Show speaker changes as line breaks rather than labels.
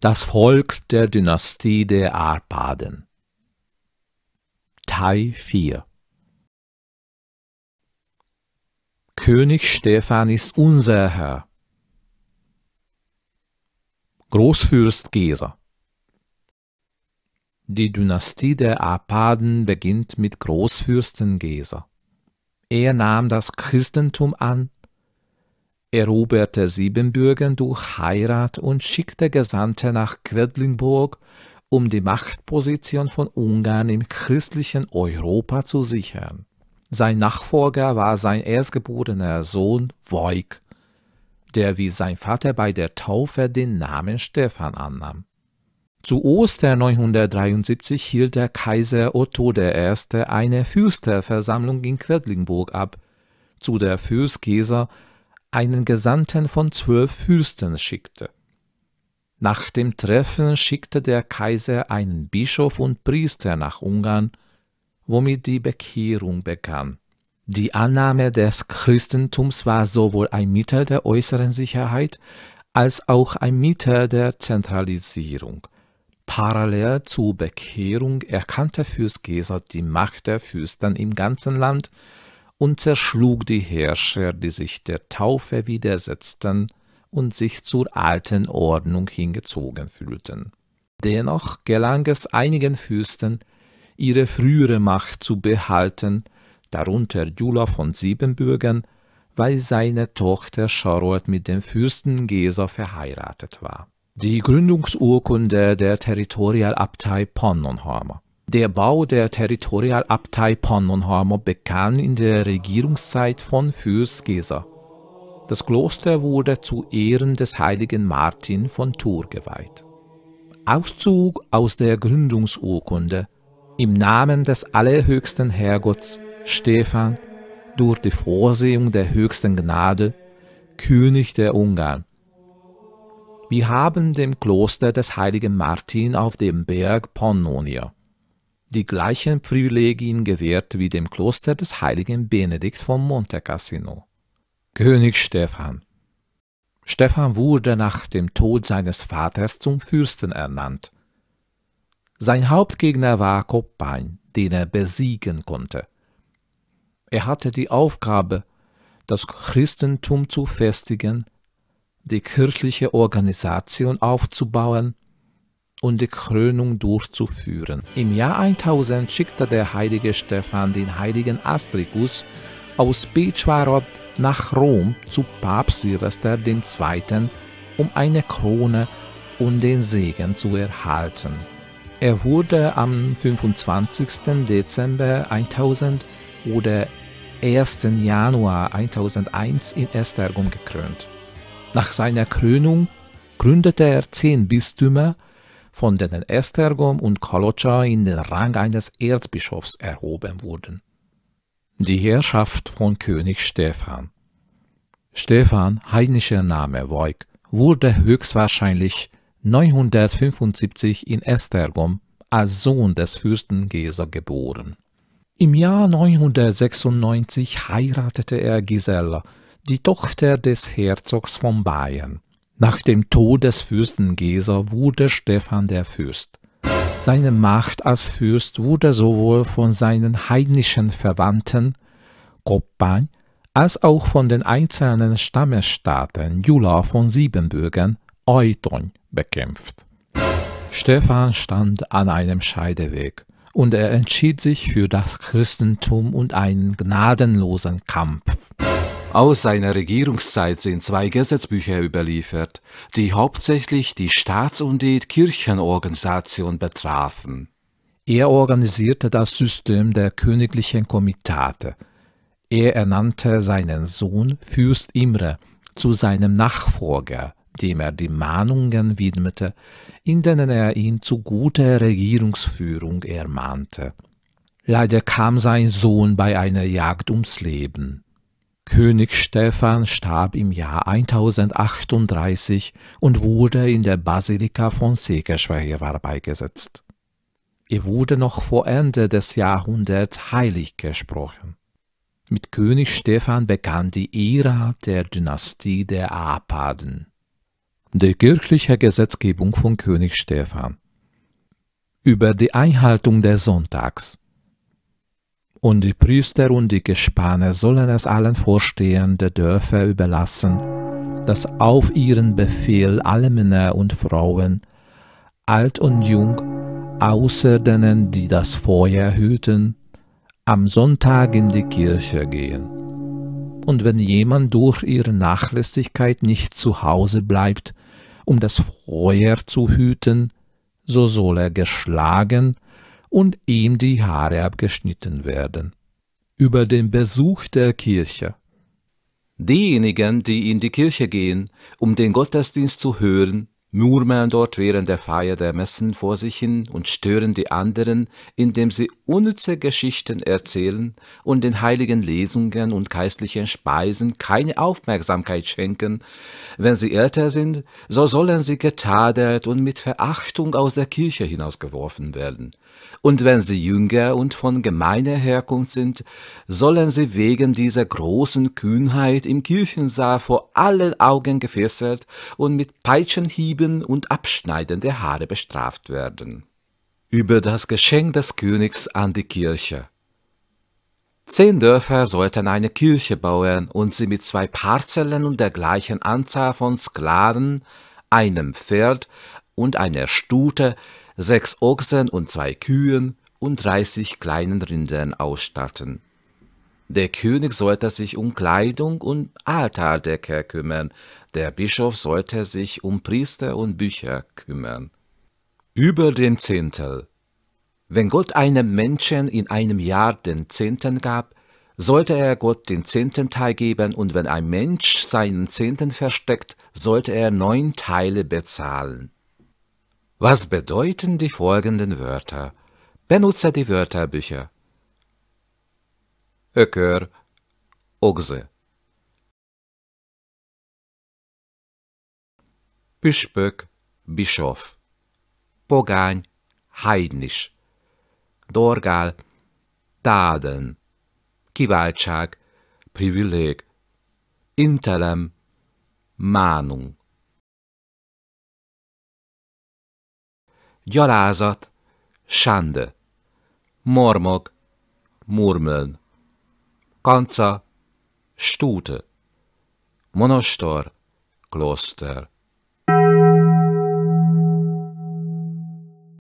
das Volk der Dynastie der Arpaden. Teil 4 König Stephan ist unser Herr. Großfürst Gesa Die Dynastie der Arpaden beginnt mit Großfürsten Gesa. Er nahm das Christentum an eroberte Siebenbürgen durch Heirat und schickte Gesandte nach Quedlinburg, um die Machtposition von Ungarn im christlichen Europa zu sichern. Sein Nachfolger war sein erstgeborener Sohn Voig, der wie sein Vater bei der Taufe den Namen Stephan annahm. Zu Ostern 973 hielt der Kaiser Otto I. eine Fürsterversammlung in Quedlinburg ab. Zu der Fürstkäser einen Gesandten von zwölf Fürsten schickte. Nach dem Treffen schickte der Kaiser einen Bischof und Priester nach Ungarn, womit die Bekehrung begann. Die Annahme des Christentums war sowohl ein Mittel der äußeren Sicherheit als auch ein Mittel der Zentralisierung. Parallel zur Bekehrung erkannte Fürst Geser die Macht der Fürsten im ganzen Land und zerschlug die Herrscher, die sich der Taufe widersetzten und sich zur alten Ordnung hingezogen fühlten. Dennoch gelang es einigen Fürsten, ihre frühere Macht zu behalten, darunter Jula von Siebenbürgen, weil seine Tochter Charlotte mit dem Fürsten Gesa verheiratet war. Die Gründungsurkunde der Territorialabtei Pannonhalmer der Bau der Territorialabtei Pannonhalma begann in der Regierungszeit von Fürst Gesa. Das Kloster wurde zu Ehren des heiligen Martin von Thur geweiht. Auszug aus der Gründungsurkunde im Namen des allerhöchsten Herrgotts Stephan durch die Vorsehung der höchsten Gnade, König der Ungarn. Wir haben dem Kloster des heiligen Martin auf dem Berg Pannonia die gleichen Privilegien gewährt wie dem Kloster des heiligen Benedikt von Monte Cassino. König Stephan Stephan wurde nach dem Tod seines Vaters zum Fürsten ernannt. Sein Hauptgegner war Koppain, den er besiegen konnte. Er hatte die Aufgabe, das Christentum zu festigen, die kirchliche Organisation aufzubauen und die Krönung durchzuführen. Im Jahr 1000 schickte der heilige Stephan den heiligen Astricus aus Pechwarod nach Rom zu Papst Silvester II., um eine Krone und den Segen zu erhalten. Er wurde am 25. Dezember 1000 oder 1. Januar 1001 in Esztergom gekrönt. Nach seiner Krönung gründete er zehn Bistümer von denen Estergom und Kalocsa in den Rang eines Erzbischofs erhoben wurden. Die Herrschaft von König Stephan Stephan, heidnischer Name Voig, wurde höchstwahrscheinlich 975 in Estergom als Sohn des Fürsten Gesa geboren. Im Jahr 996 heiratete er Gisela, die Tochter des Herzogs von Bayern. Nach dem Tod des Fürsten Gesa wurde Stefan der Fürst. Seine Macht als Fürst wurde sowohl von seinen heidnischen Verwandten Kopan als auch von den einzelnen Stammesstaaten Jula von Siebenbürgen Euton bekämpft. Stefan stand an einem Scheideweg und er entschied sich für das Christentum und einen gnadenlosen Kampf. Aus seiner Regierungszeit sind zwei Gesetzbücher überliefert, die hauptsächlich die Staats- und die Kirchenorganisation betrafen. Er organisierte das System der königlichen Komitate. Er ernannte seinen Sohn Fürst Imre zu seinem Nachfolger, dem er die Mahnungen widmete, in denen er ihn zu guter Regierungsführung ermahnte. Leider kam sein Sohn bei einer Jagd ums Leben. König Stephan starb im Jahr 1038 und wurde in der Basilika von Segeschwer beigesetzt. Er wurde noch vor Ende des Jahrhunderts heilig gesprochen. Mit König Stephan begann die Ära der Dynastie der Arpaden. Die kirchliche Gesetzgebung von König Stephan. Über die Einhaltung des Sonntags und die Priester und die Gespanne sollen es allen Vorstehern der Dörfer überlassen, dass auf ihren Befehl alle Männer und Frauen, alt und jung, außer denen, die das Feuer hüten, am Sonntag in die Kirche gehen. Und wenn jemand durch ihre Nachlässigkeit nicht zu Hause bleibt, um das Feuer zu hüten, so soll er geschlagen, und ihm die Haare abgeschnitten werden. Über den Besuch der Kirche. Diejenigen, die in die Kirche gehen, um den Gottesdienst zu hören, murmeln dort während der Feier der Messen vor sich hin und stören die anderen, indem sie unnütze Geschichten erzählen und den heiligen Lesungen und geistlichen Speisen keine Aufmerksamkeit schenken. Wenn sie älter sind, so sollen sie getadelt und mit Verachtung aus der Kirche hinausgeworfen werden. Und wenn sie jünger und von gemeiner Herkunft sind, sollen sie wegen dieser großen Kühnheit im Kirchensaal vor allen Augen gefesselt und mit Peitschenhieben Hieben und Abschneiden der Haare bestraft werden. Über das Geschenk des Königs an die Kirche. Zehn Dörfer sollten eine Kirche bauen und sie mit zwei Parzellen und der gleichen Anzahl von Sklaven, einem Pferd und einer Stute, sechs Ochsen und zwei Kühen und dreißig kleinen Rindern ausstatten. Der König sollte sich um Kleidung und Altardecke kümmern, der Bischof sollte sich um Priester und Bücher kümmern. Über den Zehntel. Wenn Gott einem Menschen in einem Jahr den Zehnten gab, sollte er Gott den zehnten Teil geben, und wenn ein Mensch seinen Zehnten versteckt, sollte er neun Teile bezahlen. Was bedeuten die folgenden Wörter? Benutze die Wörterbücher. Öcker, Ochse. püspök, bisof, pogány, hajnis, dorgál, táden, kiváltság, privilég, intelem, mánunk. gyalázat, sande, mormog, murmeln, kanca, stúte, monostor, kloster.